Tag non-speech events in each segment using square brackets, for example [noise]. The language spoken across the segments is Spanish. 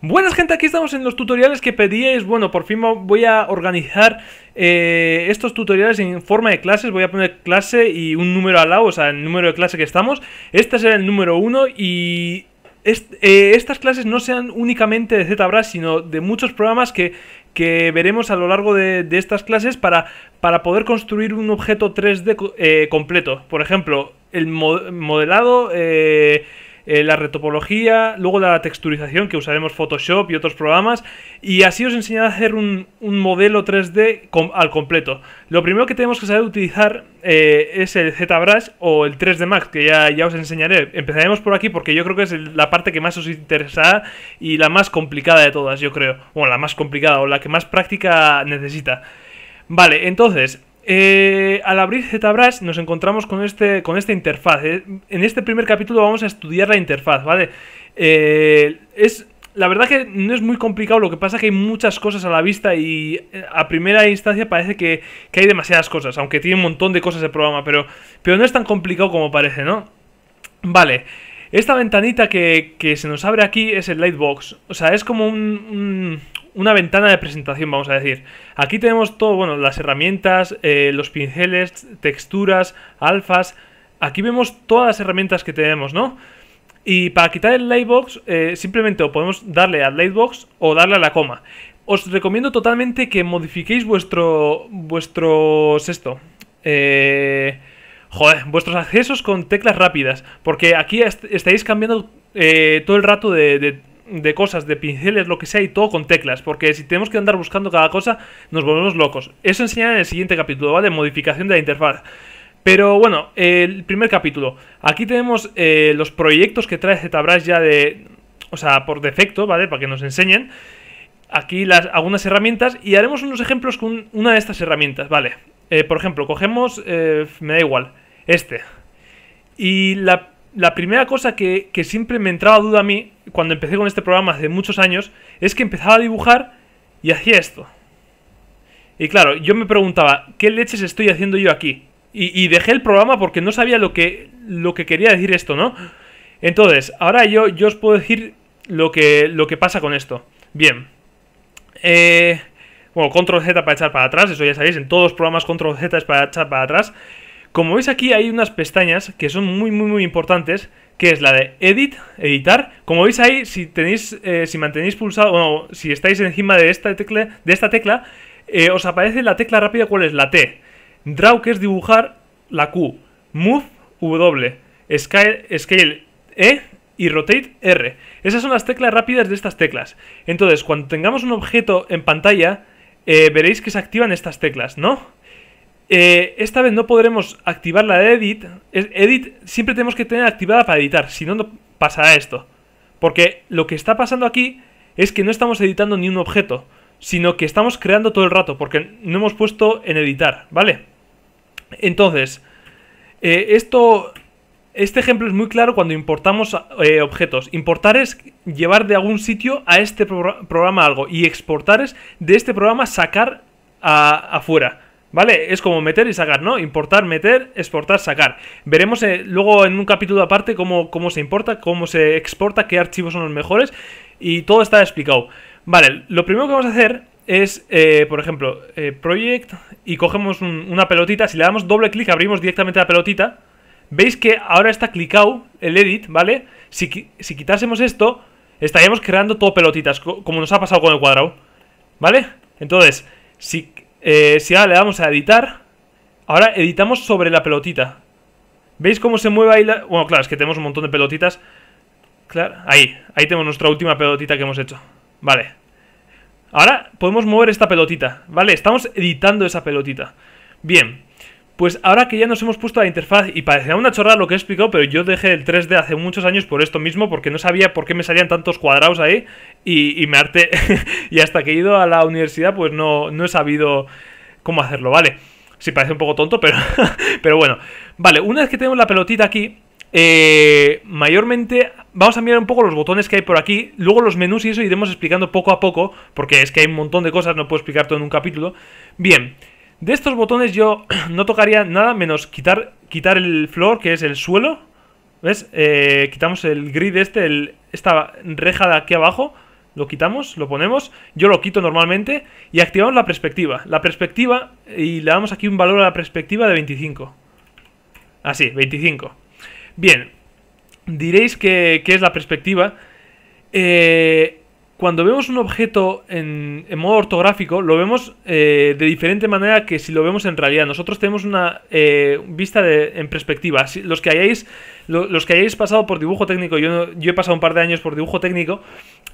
Buenas gente, aquí estamos en los tutoriales que pedíais Bueno, por fin voy a organizar eh, estos tutoriales en forma de clases Voy a poner clase y un número al lado, o sea, el número de clase que estamos Este será el número uno y eh, estas clases no sean únicamente de ZBrush Sino de muchos programas que, veremos a lo largo de, estas clases para, para, poder construir un objeto 3D eh, completo Por ejemplo, el modelado... Eh, la retopología, luego la texturización, que usaremos Photoshop y otros programas, y así os enseñaré a hacer un, modelo 3D al completo. Lo primero que tenemos que saber utilizar eh, es el ZBrush o el 3D Max, que ya, ya os enseñaré. Empezaremos por aquí porque yo creo que es la parte que más os interesará y la más complicada de todas, yo creo. Bueno, la más complicada o la que más práctica necesita. Vale, entonces, eh, al abrir ZBrush nos encontramos con, este, con esta interfaz. Eh, en este primer capítulo vamos a estudiar la interfaz, ¿vale? Eh, es, la verdad que no es muy complicado, lo que pasa es que hay muchas cosas a la vista y a primera instancia parece que, hay demasiadas cosas, aunque tiene un montón de cosas de programa, pero, pero no es tan complicado como parece, ¿no? Vale. Esta ventanita que, se nos abre aquí es el Lightbox. O sea, es como un, una ventana de presentación, vamos a decir. Aquí tenemos todo, bueno, las herramientas, eh, los pinceles, texturas, alfas. Aquí vemos todas las herramientas que tenemos, ¿no? Y para quitar el lightbox, eh, simplemente o podemos darle al lightbox o darle a la coma. Os recomiendo totalmente que modifiquéis vuestro. vuestros. esto. Eh, joder, vuestros accesos con teclas rápidas. Porque aquí estáis cambiando todo el rato de, de cosas, de pinceles, lo que sea, y todo con teclas, porque si tenemos que andar buscando cada cosa, nos volvemos locos. Eso enseñaré en el siguiente capítulo, ¿vale? Modificación de la interfaz. Pero bueno, el primer capítulo. Aquí tenemos eh, los proyectos que trae ZBrush ya de... O sea, por defecto, ¿vale? Para que nos enseñen. Aquí algunas herramientas y haremos unos ejemplos con una de estas herramientas, ¿vale? Eh, por ejemplo, cogemos... Eh, me da igual. Este. Y la la primera cosa que, siempre me entraba duda a mí cuando empecé con este programa hace muchos años es que empezaba a dibujar y hacía esto. Y claro, yo me preguntaba, ¿qué leches estoy haciendo yo aquí? Y, dejé el programa porque no sabía lo que, lo que quería decir esto, ¿no? Entonces, ahora yo, yo os puedo decir lo que, lo que pasa con esto. Bien. Eh, bueno, control Z para echar para atrás, eso ya sabéis, en todos los programas control Z es para echar para atrás. Como veis aquí hay unas pestañas que son muy muy muy importantes que es la de Edit, editar. Como veis ahí, si tenéis, eh, si mantenéis pulsado, bueno, si estáis encima de esta tecla, de esta tecla eh, os aparece la tecla rápida, ¿cuál es? La T. Draw, que es dibujar, la Q. Move, W. Scale, E y Rotate, R. Esas son las teclas rápidas de estas teclas. Entonces, cuando tengamos un objeto en pantalla, eh, veréis que se activan estas teclas, ¿no? Eh, esta vez no podremos activar la de edit. Edit siempre tenemos que tener activada para editar, si no, no pasará esto. Porque lo que está pasando aquí es que no estamos editando ni un objeto, sino que estamos creando todo el rato, porque no hemos puesto en editar, ¿vale? Entonces, eh, esto, este ejemplo es muy claro cuando importamos eh, objetos. Importar es llevar de algún sitio a este programa algo, y exportar es de este programa sacar a, afuera. ¿Vale? Es como meter y sacar, ¿no? Importar, meter, exportar, sacar. Veremos eh, luego en un capítulo aparte cómo, cómo se importa, cómo se exporta, qué archivos son los mejores y todo está explicado. Vale, lo primero que vamos a hacer es, eh, por ejemplo, eh, Project y cogemos una pelotita. Si le damos doble clic, abrimos directamente la pelotita. Veis que ahora está clicado el edit, ¿vale? Si, si quitásemos esto, estaríamos creando todo pelotitas, como nos ha pasado con el cuadrado. ¿Vale? Entonces, si eh, si ahora le damos a editar, ahora editamos sobre la pelotita. ¿Veis cómo se mueve ahí la...? Bueno, claro, es que tenemos un montón de pelotitas. Claro, ahí, ahí tenemos nuestra última pelotita que hemos hecho. Vale. Ahora podemos mover esta pelotita, ¿vale? Estamos editando esa pelotita. Bien. Pues ahora que ya nos hemos puesto a la interfaz y parece una chorrada lo que he explicado, pero yo dejé el 3D hace muchos años por esto mismo, porque no sabía por qué me salían tantos cuadrados ahí y, me harté. [laughs] y hasta que he ido a la universidad, pues no, no he sabido cómo hacerlo, ¿vale? Sí, parece un poco tonto, [laughs] pero, pero bueno. Vale, una vez que tenemos la pelotita aquí, eh, mayormente vamos a mirar un poco los botones que hay por aquí, luego los menús y eso iremos explicando poco a poco, porque es que hay un montón de cosas, no puedo explicar todo en un capítulo. Bien, de estos botones yo [clears throat] no tocaría nada menos quitar, quitar el floor, que es el suelo. ¿Ves? Eh, quitamos el grid este, esta reja de aquí abajo. Lo quitamos, lo ponemos. Yo lo quito normalmente. Y activamos la perspectiva. La perspectiva, y le damos aquí un valor a la perspectiva de 25. Así, 25. Bien. Diréis que, que es la perspectiva. Eh, cuando vemos un objeto en, modo ortográfico, lo vemos eh, de diferente manera que si lo vemos en realidad. Nosotros tenemos una eh, vista en perspectiva. los, que hayáis, los que hayáis pasado por dibujo técnico, yo, he pasado un par de años por dibujo técnico,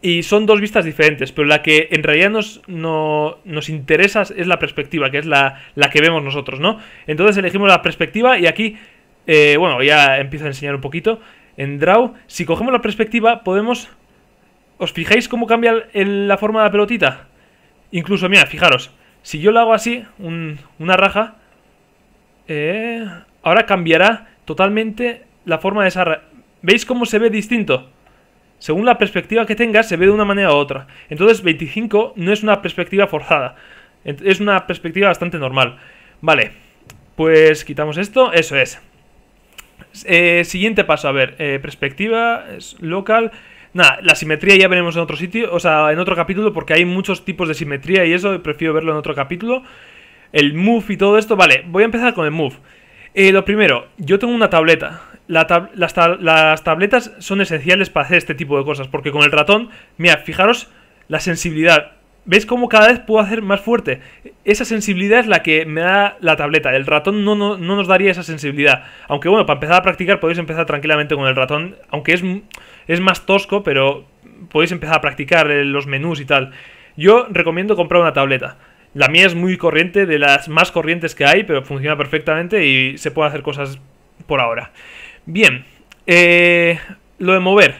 y son dos vistas diferentes, pero la que en realidad nos, nos interesa es la perspectiva, que es la, la que vemos nosotros, ¿no? Entonces elegimos la perspectiva y aquí, eh, bueno, ya empiezo a enseñar un poquito. En Draw, si cogemos la perspectiva, podemos ¿Os fijáis cómo cambia la forma de la pelotita? Incluso, mira, fijaros. Si yo la hago así, una raja... Eh, ahora cambiará totalmente la forma de esa raja. ¿Veis cómo se ve distinto? Según la perspectiva que tengas, se ve de una manera u otra. Entonces 25 no es una perspectiva forzada. Es una perspectiva bastante normal. Vale, pues quitamos esto. Eso es. Eh, siguiente paso, a ver. Eh, perspectiva, local... Nada, la simetría ya veremos en otro sitio, o sea, en otro capítulo, porque hay muchos tipos de simetría y eso, prefiero verlo en otro capítulo. El move y todo esto, vale, voy a empezar con el move. Eh, lo primero, yo tengo una tableta. las, las, tabletas son esenciales para hacer este tipo de cosas, porque con el ratón, mira, fijaros la sensibilidad. ¿Veis cómo cada vez puedo hacer más fuerte? Esa sensibilidad es la que me da la tableta. El ratón no, nos daría esa sensibilidad. Aunque bueno, para empezar a practicar podéis empezar tranquilamente con el ratón. Aunque es, es más tosco, pero podéis empezar a practicar eh, los menús y tal. Yo recomiendo comprar una tableta. La mía es muy corriente, de las más corrientes que hay, pero funciona perfectamente y se puede hacer cosas por ahora. Bien, eh, lo de mover.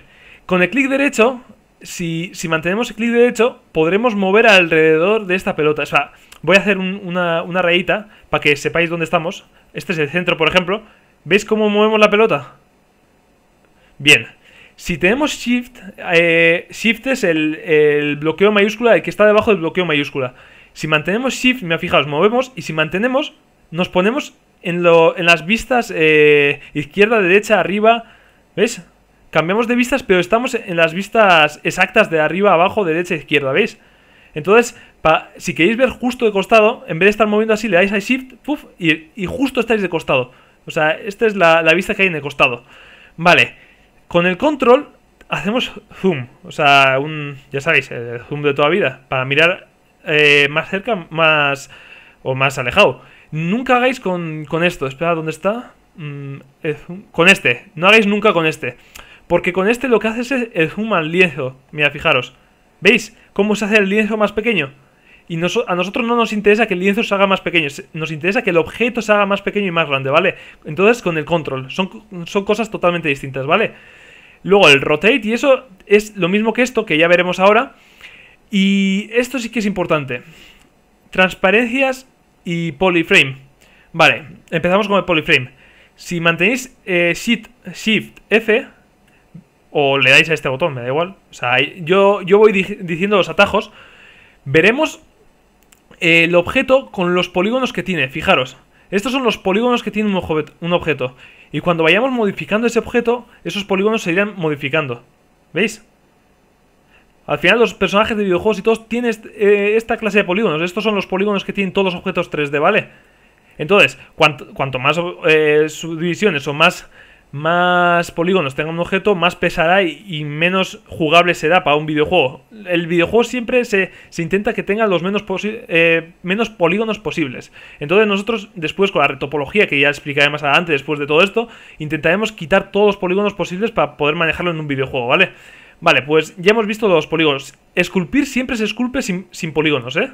Con el clic derecho si, mantenemos el clic derecho, podremos mover alrededor de esta pelota. O sea, voy a hacer una, una rayita para que sepáis dónde estamos. Este es el centro, por ejemplo. ¿Veis cómo movemos la pelota? Bien. Si tenemos Shift, eh, Shift es el, bloqueo mayúscula, el que está debajo del bloqueo mayúscula. Si mantenemos Shift, me fijaos, movemos y si mantenemos, nos ponemos en, lo, en las vistas eh, izquierda, derecha, arriba. ¿Veis? Cambiamos de vistas, pero estamos en las vistas exactas de arriba, abajo, derecha, izquierda, ¿veis? Entonces, si queréis ver justo de costado, en vez de estar moviendo así, le dais a Shift, puff, y, justo estáis de costado. O sea, esta es la, vista que hay en el costado. Vale, con el control hacemos zoom, o sea, un, ya sabéis, el zoom de toda vida, para mirar eh, más cerca, más o más alejado. Nunca hagáis con, esto, espera, ¿dónde está? Mm, eh, con este, no hagáis nunca con este. Porque con este lo que hace es el human lienzo. Mira, fijaros. ¿Veis cómo se hace el lienzo más pequeño? Y a nosotros no nos interesa que el lienzo se haga más pequeño, nos interesa que el objeto se haga más pequeño y más grande, ¿vale? Entonces con el control, son, cosas totalmente distintas, ¿vale? Luego el rotate y eso es lo mismo que esto, que ya veremos ahora. Y esto sí que es importante. Transparencias y polyframe. Vale, empezamos con el polyframe. Si mantenéis eh, shift, shift F, o le dais a este botón, me da igual. O sea, yo, yo voy diciendo los atajos. Veremos eh, el objeto con los polígonos que tiene, fijaros. Estos son los polígonos que tiene un, objeto, Y cuando vayamos modificando ese objeto, esos polígonos se irán modificando. ¿Veis? Al final los personajes de videojuegos y todos tienen eh, esta clase de polígonos. Estos son los polígonos que tienen todos los objetos 3D, ¿vale? Entonces, cuanto, más eh, subdivisiones o más más polígonos tenga un objeto, más pesará y, menos jugable será para un videojuego. El videojuego siempre se, intenta que tenga los menos, eh, menos polígonos posibles. Entonces nosotros después con la retopología, que ya explicaré más adelante después de todo esto, intentaremos quitar todos los polígonos posibles para poder manejarlo en un videojuego, ¿vale? Vale, pues ya hemos visto los polígonos. Esculpir siempre se esculpe sin, polígonos, ¿eh?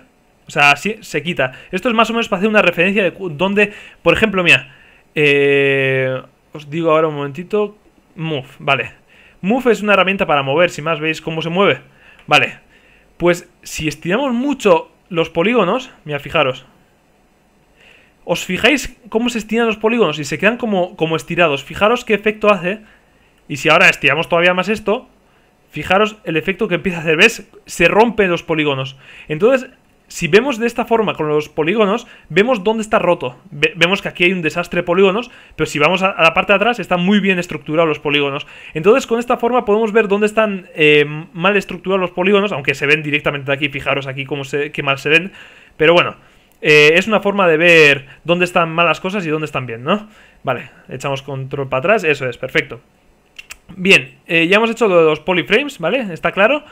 O sea, sí, se quita. Esto es más o menos para hacer una referencia de donde, por ejemplo, mira... Eh os digo ahora un momentito. Move, vale. Move es una herramienta para mover, si más veis cómo se mueve. Vale. Pues si estiramos mucho los polígonos, mira, fijaros. ¿Os fijáis cómo se estiran los polígonos? Y se quedan como, como estirados. Fijaros qué efecto hace. Y si ahora estiramos todavía más esto, fijaros el efecto que empieza a hacer. ¿Ves? Se rompen los polígonos. Entonces, si vemos de esta forma con los polígonos, vemos dónde está roto. vemos que aquí hay un desastre de polígonos, pero si vamos a, la parte de atrás, están muy bien estructurados los polígonos. Entonces, con esta forma podemos ver dónde están eh, mal estructurados los polígonos, aunque se ven directamente de aquí, fijaros aquí cómo se, qué mal se ven. Pero bueno, eh, es una forma de ver dónde están malas cosas y dónde están bien, ¿no? Vale, echamos control para atrás, eso es, perfecto. Bien, eh, ya hemos hecho los polyframes, ¿vale? ¿Está claro?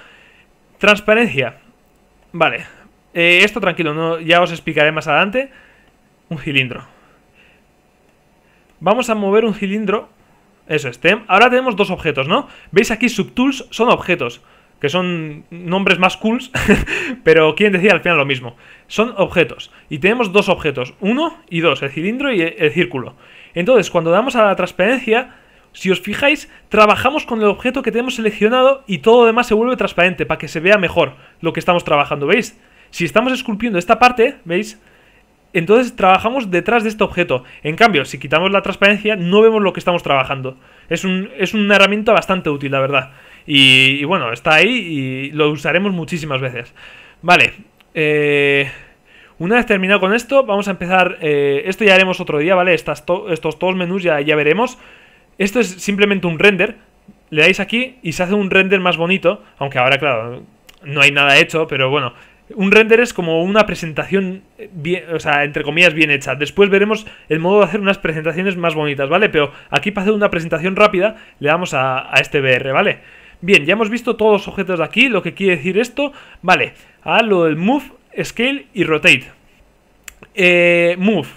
Transparencia. Vale, eh, esto tranquilo, ya os explicaré más adelante. Un cilindro. Vamos a mover un cilindro. Eso es, tem ahora tenemos dos objetos, ¿no? ¿Veis aquí subtools? Son objetos, que son nombres más cools, [laughs] pero quieren decir al final lo mismo. Son objetos, y tenemos dos objetos, uno y dos, el cilindro y el círculo. Entonces, cuando damos a la transparencia, si os fijáis, trabajamos con el objeto que tenemos seleccionado y todo lo demás se vuelve transparente para que se vea mejor lo que estamos trabajando, ¿veis? Si estamos esculpiendo esta parte, ¿veis? Entonces trabajamos detrás de este objeto. En cambio, si quitamos la transparencia, no vemos lo que estamos trabajando. Es, un, es una herramienta bastante útil, la verdad. Y, bueno, está ahí y lo usaremos muchísimas veces. Vale. Eh, una vez terminado con esto, vamos a empezar... Eh, esto ya haremos otro día, ¿vale? Estas estos dos menús ya, ya veremos. Esto es simplemente un render. Le dais aquí y se hace un render más bonito. Aunque ahora, claro, no hay nada hecho, pero bueno... Un render es como una presentación, eh, o sea, entre comillas, bien hecha. Después veremos el modo de hacer unas presentaciones más bonitas, ¿vale? Pero aquí para hacer una presentación rápida le damos a, este BR, ¿vale? Bien, ya hemos visto todos los objetos de aquí, lo que quiere decir esto. Vale, a lo del Move, Scale y Rotate. Eh, move.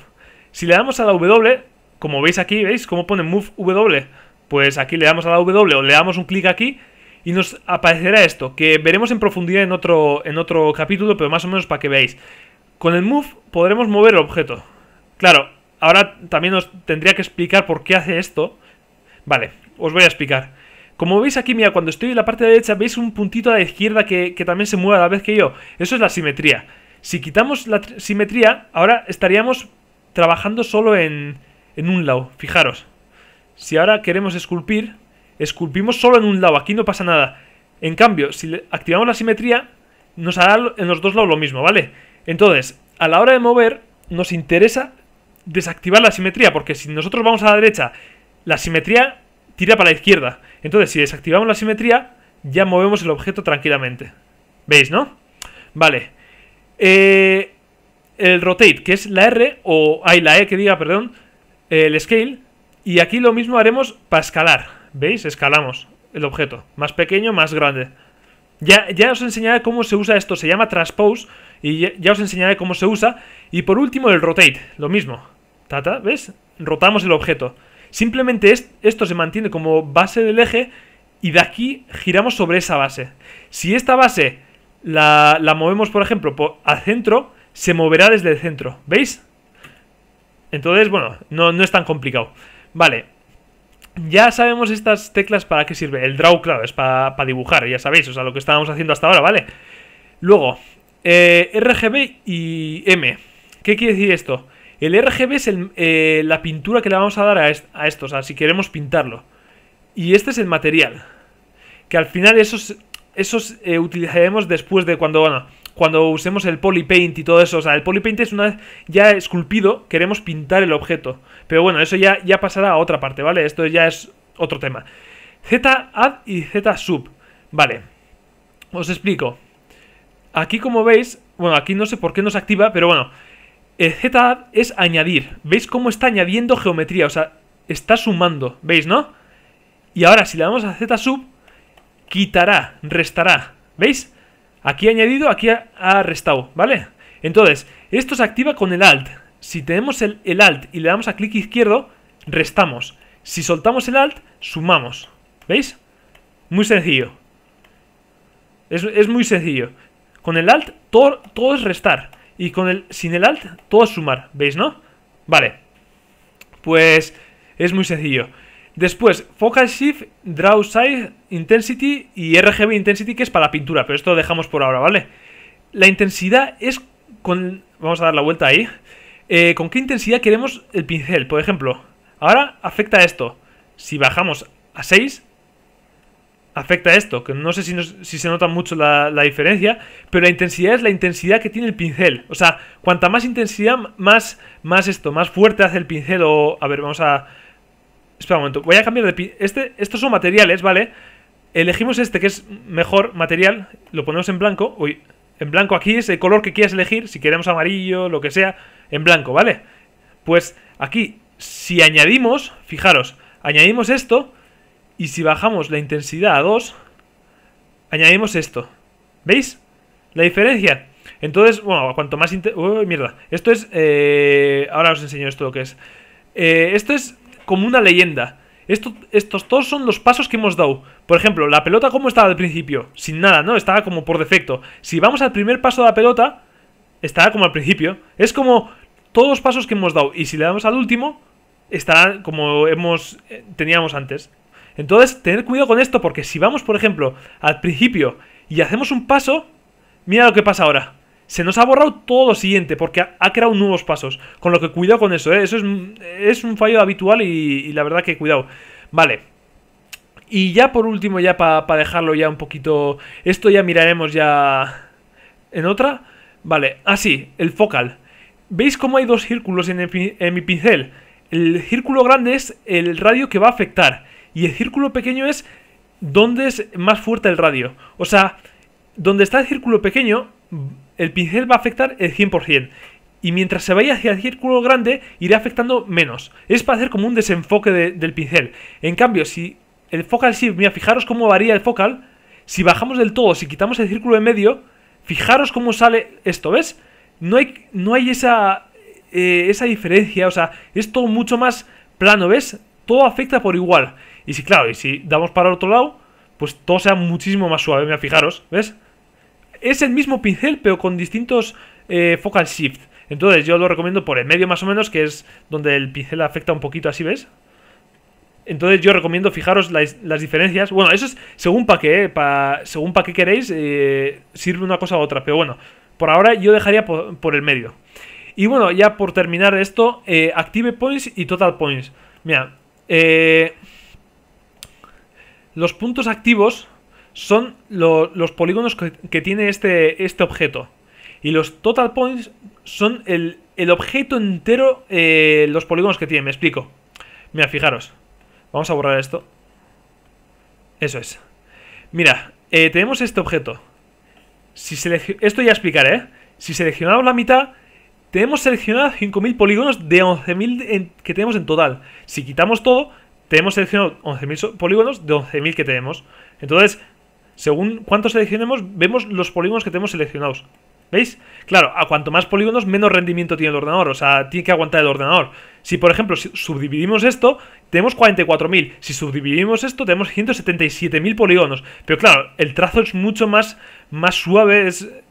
Si le damos a la W, como veis aquí, ¿veis cómo pone Move W? Pues aquí le damos a la W o le damos un clic aquí y nos aparecerá esto, que veremos en profundidad en otro, en otro capítulo, pero más o menos para que veáis. Con el move podremos mover el objeto. Claro, ahora también os tendría que explicar por qué hace esto. Vale, os voy a explicar. Como veis aquí, mira, cuando estoy en la parte derecha, veis un puntito a la izquierda que, también se mueve a la vez que yo. Eso es la simetría. Si quitamos la simetría, ahora estaríamos trabajando solo en, en un lado. Fijaros. Si ahora queremos esculpir, esculpimos solo en un lado, aquí no pasa nada. En cambio, si activamos la simetría, nos hará en los dos lados lo mismo, ¿vale? Entonces, a la hora de mover, nos interesa desactivar la simetría, porque si nosotros vamos a la derecha, la simetría tira para la izquierda. Entonces, si desactivamos la simetría, ya movemos el objeto tranquilamente. ¿Veis, no? Vale. Eh, el rotate, que es la R, o hay la E que diga, perdón, el scale. Y aquí lo mismo haremos para escalar. ¿Veis? Escalamos el objeto. Más pequeño, más grande. Ya, os enseñaré cómo se usa esto, se llama transpose y ya, os enseñaré cómo se usa. Y por último el rotate, lo mismo. Tata, ¿ves? Rotamos el objeto. Simplemente esto se mantiene como base del eje y de aquí giramos sobre esa base. Si esta base la, movemos, por ejemplo, al centro, se moverá desde el centro, ¿veis? Entonces, bueno, no, no es tan complicado. Vale, ya sabemos estas teclas para qué sirve. El draw, claro, es para, dibujar, ya sabéis, o sea, lo que estábamos haciendo hasta ahora, ¿vale? Luego, eh, RGB y M. ¿Qué quiere decir esto? El RGB es eh, la pintura que le vamos a dar a, estos o sea, si queremos pintarlo. Y este es el material. Que al final esos, esos eh, utilizaremos después de cuando, a cuando usemos el polypaint y todo eso. O sea, el polypaint es una vez ya esculpido, queremos pintar el objeto. Pero bueno, eso ya, ya pasará a otra parte, ¿vale? Esto ya es otro tema. Z add y Z sub. Vale. Os explico. Aquí como veis, bueno, aquí no sé por qué nos activa, pero bueno. El Z es añadir. ¿Veis cómo está añadiendo geometría? O sea, está sumando. ¿Veis, no? Y ahora si le damos a Z sub, quitará, restará. ¿Veis? Aquí ha añadido, aquí ha, restado, ¿vale? Entonces, esto se activa con el Alt. Si tenemos el, Alt y le damos a clic izquierdo, restamos. Si soltamos el Alt, sumamos. ¿Veis? Muy sencillo. Es, es muy sencillo. Con el Alt, todo, todo, es restar. Y con el, sin el Alt, todo es sumar. ¿Veis, no? Vale. Pues es muy sencillo. Después, Focal Shift, Draw Size, Intensity y RGB Intensity, que es para la pintura, pero esto lo dejamos por ahora, ¿vale? La intensidad es con... Vamos a dar la vuelta ahí. Eh, ¿Con qué intensidad queremos el pincel? Por ejemplo, ahora afecta esto. Si bajamos a 6, afecta esto, que no sé si, si se nota mucho la, la, diferencia, pero la intensidad es la intensidad que tiene el pincel. O sea, cuanta más intensidad, más, más esto, más fuerte hace el pincel. O, a ver, vamos a Espera un momento, voy a cambiar de... Este, estos son materiales, ¿vale? Elegimos este que es mejor material, lo ponemos en blanco. Uy, en blanco aquí es el color que quieras elegir, si queremos amarillo, lo que sea, en blanco, ¿vale? Pues aquí, si añadimos, fijaros, añadimos esto y si bajamos la intensidad a 2, añadimos esto. ¿Veis? La diferencia. Entonces, bueno, cuanto más... Uy, mierda. Esto es... Eh, ahora os enseño esto lo que es. Eh, esto es como una leyenda. estos todos son los pasos que hemos dado. Por ejemplo, la pelota como estaba al principio, sin nada, ¿no? Estaba como por defecto. Si vamos al primer paso de la pelota, estará como al principio. Es como todos los pasos que hemos dado. Y si le damos al último, estará como hemos eh, teníamos antes. Entonces, tener cuidado con esto, porque si vamos, por ejemplo, al principio y hacemos un paso, mira lo que pasa ahora se nos ha borrado todo lo siguiente porque ha, creado nuevos pasos. Con lo que cuidado con eso, ¿eh? Eso es, un fallo habitual y, la verdad que cuidado. Vale. Y ya por último, ya para dejarlo ya un poquito... Esto ya miraremos ya en otra. Vale, así, ah, el focal. ¿Veis cómo hay dos círculos en, en mi pincel? El círculo grande es el radio que va a afectar. Y el círculo pequeño es donde es más fuerte el radio. O sea, donde está el círculo pequeño el pincel va a afectar el 100%. Y mientras se vaya hacia el círculo grande, irá afectando menos. Es para hacer como un desenfoque del pincel. En cambio, si el focal shift, mira, fijaros cómo varía el focal. Si bajamos del todo, si quitamos el círculo de medio, fijaros cómo sale esto, ¿ves? No hay, no hay esa, eh, esa diferencia, o sea, es todo mucho más plano, ¿ves? Todo afecta por igual. Y si, claro, y si damos para el otro lado, pues todo sea muchísimo más suave, mira, fijaros, ¿ves? es el mismo pincel, pero con distintos eh, focal shift. Entonces yo lo recomiendo por el medio más o menos, que es donde el pincel afecta un poquito, así ves. Entonces yo recomiendo fijaros las, diferencias. Bueno, eso es según para qué, eh, según para qué queréis, eh, sirve una cosa u otra. Pero bueno, por ahora yo dejaría por, el medio. Y bueno, ya por terminar esto, Active Points y Total Points. Mira, los puntos activos son los polígonos que, tiene este, este, objeto. Y los total points son el, objeto entero, eh, los polígonos que tiene. Me explico. Mira, fijaros. Vamos a borrar esto. Eso es. Mira, eh, tenemos este objeto. Si esto ya explicaré, ¿eh? Si seleccionamos la mitad, tenemos seleccionados 5.000 polígonos de 11.000 que tenemos en total. Si quitamos todo, tenemos seleccionado 11.000 polígonos de 11.000 que tenemos. Entonces, según cuántos seleccionemos, vemos los polígonos que tenemos seleccionados. ¿Veis? Claro, a cuanto más polígonos, menos rendimiento tiene el ordenador, o sea, tiene que aguantar el ordenador. Si, por ejemplo, subdividimos esto, tenemos 44.000. Si subdividimos esto, tenemos 177.000 polígonos. Pero claro, el trazo es mucho más, más suave,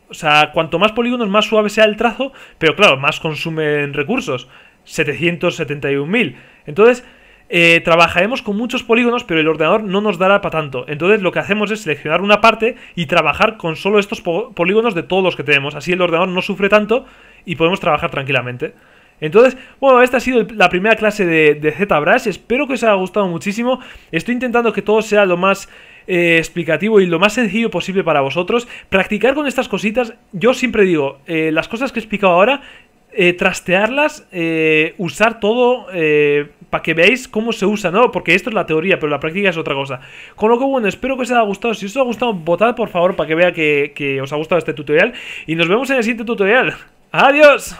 o sea, cuanto más polígonos, más suave sea el trazo, pero claro, más consumen recursos. 771.000. Entonces, eh, trabajaremos con muchos polígonos, pero el ordenador no nos dará para tanto. Entonces lo que hacemos es seleccionar una parte y trabajar con solo estos polígonos de todos los que tenemos. Así el ordenador no sufre tanto y podemos trabajar tranquilamente. Entonces, bueno, esta ha sido la primera clase de, ZBrush. Espero que os haya gustado muchísimo. Estoy intentando que todo sea lo más eh, explicativo y lo más sencillo posible para vosotros. Practicar con estas cositas, yo siempre digo, eh, las cosas que he explicado ahora eh, trastearlas, eh, usar todo eh, para que veáis cómo se usa, ¿no? Porque esto es la teoría, pero la práctica es otra cosa. Con lo que bueno, espero que os haya gustado. Si os ha gustado, votad por favor para que vea que os ha gustado este tutorial. Y nos vemos en el siguiente tutorial. ¡Adiós!